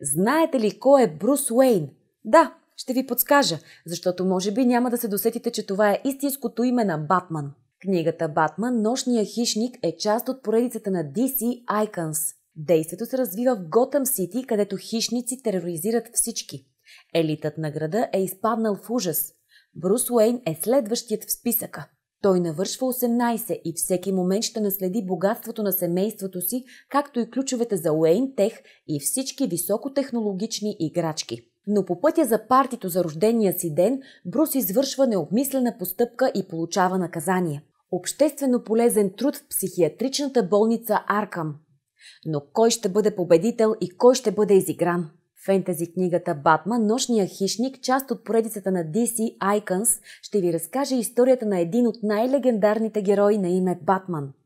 Знаете ли кой е Брус Уейн? Да, ще ви подскажа, защото може би няма да се досетите, че това е истинското име на Батман. Книгата «Батман. Нощния хищник» е част от поредицата на DC Icons. Действието се развива в Готъм Сити, където хищници тероризират всички. Елитът на града е изпаднал в ужас. Брус Уейн е следващият в списъка – той навършва 18 и всеки момент ще наследи богатството на семейството си, както и ключовете за Уейн Тех и всички високотехнологични играчки. Но по пътя за партито за рождения си ден, Брус извършва необмислена постъпка и получава наказание. Обществено полезен труд в психиатричната болница Аркам. Но кой ще бъде победител и кой ще бъде изигран? Фентази книгата «Батман. Нощния хищник», част от поредицата на DC Icons, ще ви разкаже историята на един от най-легендарните герои на име Батман –